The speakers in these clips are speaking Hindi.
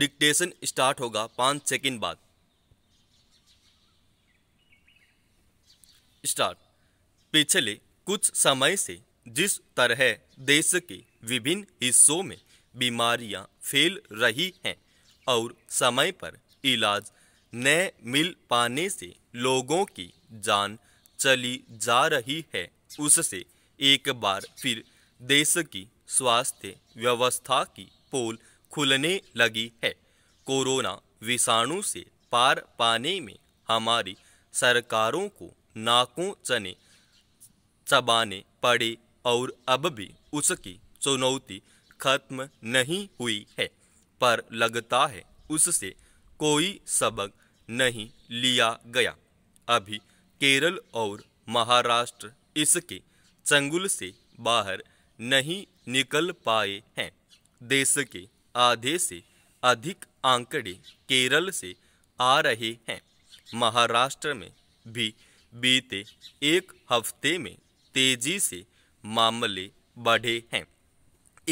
डिक्टेशन स्टार्ट होगा पाँच सेकंड बाद स्टार्ट पिछले कुछ समय से जिस तरह देश के विभिन्न हिस्सों में बीमारियां फैल रही हैं और समय पर इलाज न मिल पाने से लोगों की जान चली जा रही है उससे एक बार फिर देश की स्वास्थ्य व्यवस्था की पोल खुलने लगी है कोरोना विषाणु से पार पाने में हमारी सरकारों को नाकों चने चबाने पड़े और अब भी उसकी चुनौती खत्म नहीं हुई है पर लगता है उससे कोई सबक नहीं लिया गया अभी केरल और महाराष्ट्र इसके चंगुल से बाहर नहीं निकल पाए हैं देश के आधे से अधिक आंकड़े केरल से आ रहे हैं महाराष्ट्र में भी बीते एक हफ्ते में तेजी से मामले बढ़े हैं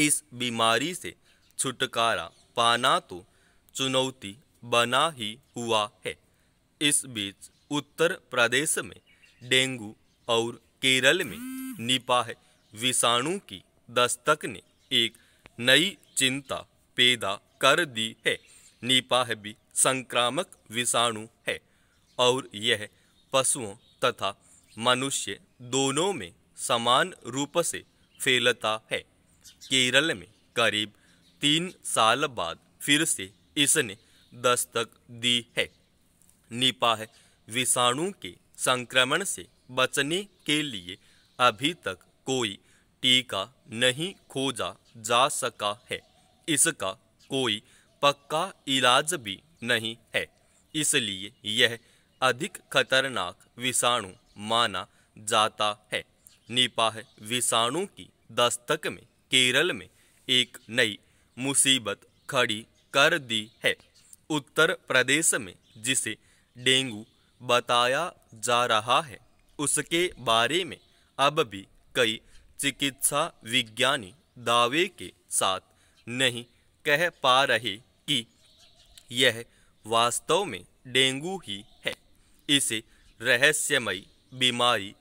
इस बीमारी से छुटकारा पाना तो चुनौती बना ही हुआ है इस बीच उत्तर प्रदेश में डेंगू और केरल में निपाह विषाणु की दस्तक ने एक नई चिंता पैदा कर दी है निपाह भी संक्रामक विषाणु है और यह पशुओं तथा मनुष्य दोनों में समान रूप से फैलता है केरल में करीब तीन साल बाद फिर से इसने दस्तक दी है निपाह विषाणु के संक्रमण से बचने के लिए अभी तक कोई टीका नहीं खोजा जा सका है इसका कोई पक्का इलाज भी नहीं है इसलिए यह अधिक खतरनाक विषाणु माना जाता है निपाह विषाणु की दस्तक में केरल में एक नई मुसीबत खड़ी कर दी है उत्तर प्रदेश में जिसे डेंगू बताया जा रहा है उसके बारे में अब भी कई चिकित्सा विज्ञानी दावे के साथ नहीं कह पा रहे कि यह वास्तव में डेंगू ही है इसे रहस्यमयी बीमारी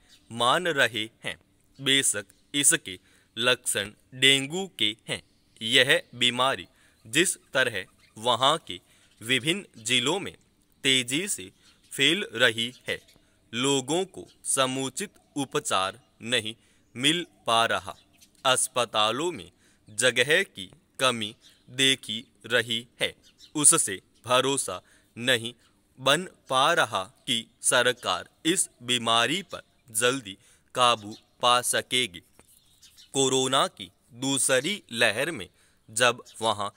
मान रहे हैं बेशक इसके लक्षण डेंगू के हैं यह बीमारी जिस तरह वहाँ के विभिन्न जिलों में तेजी से फैल रही है लोगों को समुचित उपचार नहीं मिल पा रहा अस्पतालों में जगह की कमी देखी रही है उससे भरोसा नहीं बन पा रहा कि सरकार इस बीमारी पर जल्दी काबू पा सकेगी कोरोना की दूसरी लहर में जब वहाँ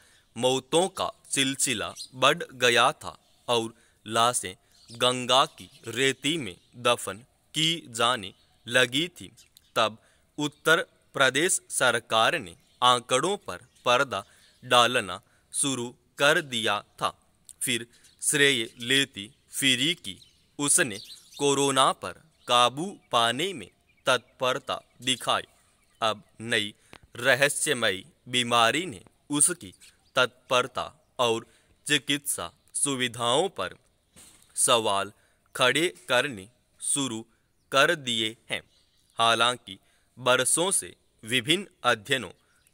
मौतों का सिलसिला बढ़ गया था और लाशें गंगा की रेती में दफन की जाने लगी थी तब उत्तर प्रदेश सरकार ने आंकड़ों पर पर्दा डालना शुरू कर दिया था फिर श्रेय लेती फिरी की उसने कोरोना पर काबू पाने में तत्परता दिखाई अब नई रहस्यमयी बीमारी ने उसकी तत्परता और चिकित्सा सुविधाओं पर सवाल खड़े करने शुरू कर दिए हैं हालांकि बरसों से विभिन्न अध्ययनों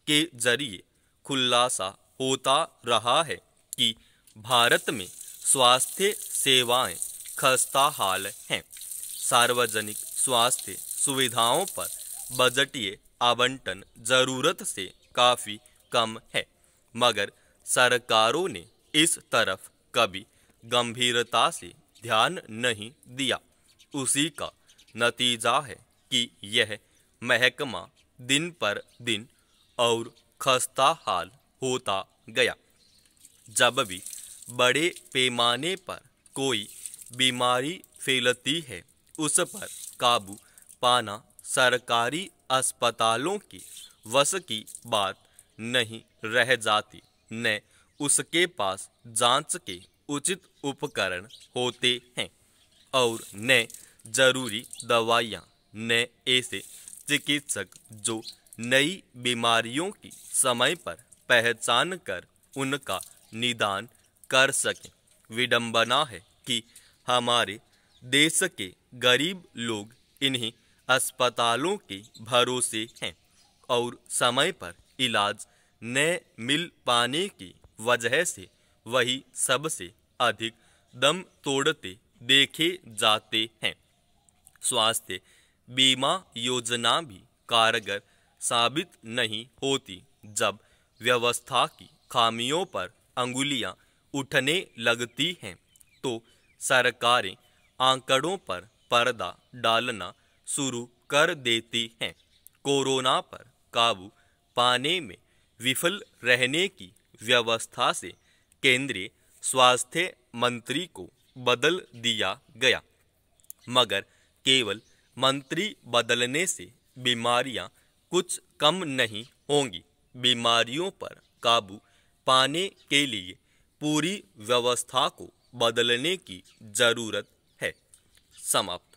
के जरिए खुलासा होता रहा है कि भारत में स्वास्थ्य सेवाएं खस्ता हाल हैं सार्वजनिक स्वास्थ्य सुविधाओं पर बजटीय आवंटन जरूरत से काफ़ी कम है मगर सरकारों ने इस तरफ कभी गंभीरता से ध्यान नहीं दिया उसी का नतीजा है कि यह महकमा दिन पर दिन और खस्ता हाल होता गया जब भी बड़े पैमाने पर कोई बीमारी फैलती है उस पर काबू पाना सरकारी अस्पतालों की वश की बात नहीं रह जाती न उसके पास जांच के उचित उपकरण होते हैं और न जरूरी दवाइयाँ न ऐसे चिकित्सक जो नई बीमारियों की समय पर पहचान कर उनका निदान कर सकें विडंबना है कि हमारे देश के गरीब लोग इन्हीं अस्पतालों के भरोसे हैं और समय पर इलाज न मिल पाने की वजह से वही सबसे अधिक दम तोड़ते देखे जाते हैं स्वास्थ्य बीमा योजना भी कारगर साबित नहीं होती जब व्यवस्था की खामियों पर अंगुलियां उठने लगती हैं तो सरकारें आंकड़ों पर पर्दा डालना शुरू कर देती हैं कोरोना पर काबू पाने में विफल रहने की व्यवस्था से केंद्रीय स्वास्थ्य मंत्री को बदल दिया गया मगर केवल मंत्री बदलने से बीमारियां कुछ कम नहीं होंगी बीमारियों पर काबू पाने के लिए पूरी व्यवस्था को बदलने की जरूरत है समाप्त